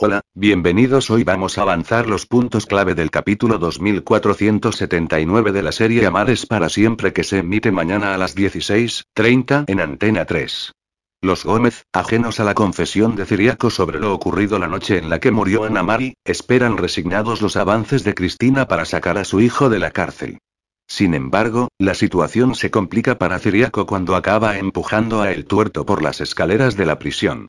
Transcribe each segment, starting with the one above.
Hola, bienvenidos. Hoy vamos a avanzar los puntos clave del capítulo 2479 de la serie es para siempre que se emite mañana a las 16:30 en Antena 3. Los Gómez, ajenos a la confesión de Ciriaco sobre lo ocurrido la noche en la que murió Ana Mari, esperan resignados los avances de Cristina para sacar a su hijo de la cárcel. Sin embargo, la situación se complica para Ciriaco cuando acaba empujando a El Tuerto por las escaleras de la prisión.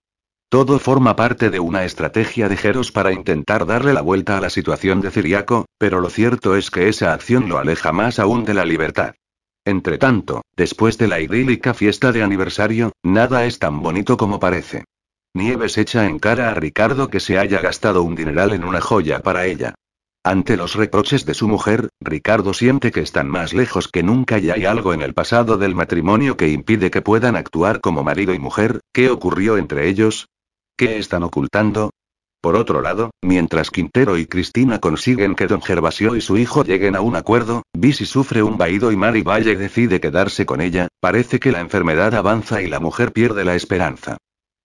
Todo forma parte de una estrategia de Jeros para intentar darle la vuelta a la situación de Ciriaco, pero lo cierto es que esa acción lo aleja más aún de la libertad. Entretanto, después de la idílica fiesta de aniversario, nada es tan bonito como parece. Nieves echa en cara a Ricardo que se haya gastado un dineral en una joya para ella. Ante los reproches de su mujer, Ricardo siente que están más lejos que nunca y hay algo en el pasado del matrimonio que impide que puedan actuar como marido y mujer, ¿qué ocurrió entre ellos? ¿Qué están ocultando? Por otro lado, mientras Quintero y Cristina consiguen que don Gervasio y su hijo lleguen a un acuerdo, Bisi sufre un vaído y Marivalle decide quedarse con ella, parece que la enfermedad avanza y la mujer pierde la esperanza.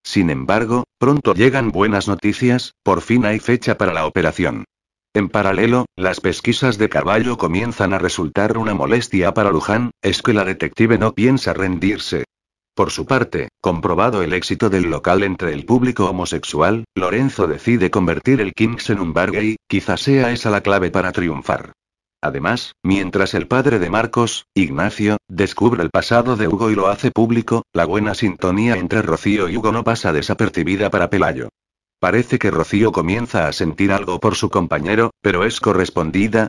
Sin embargo, pronto llegan buenas noticias, por fin hay fecha para la operación. En paralelo, las pesquisas de caballo comienzan a resultar una molestia para Luján, es que la detective no piensa rendirse, por su parte, comprobado el éxito del local entre el público homosexual, Lorenzo decide convertir el Kings en un bar gay, quizás sea esa la clave para triunfar. Además, mientras el padre de Marcos, Ignacio, descubre el pasado de Hugo y lo hace público, la buena sintonía entre Rocío y Hugo no pasa desapercibida para Pelayo. Parece que Rocío comienza a sentir algo por su compañero, pero es correspondida,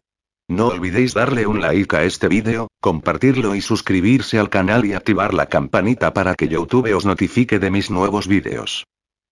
no olvidéis darle un like a este vídeo, compartirlo y suscribirse al canal y activar la campanita para que YouTube os notifique de mis nuevos vídeos.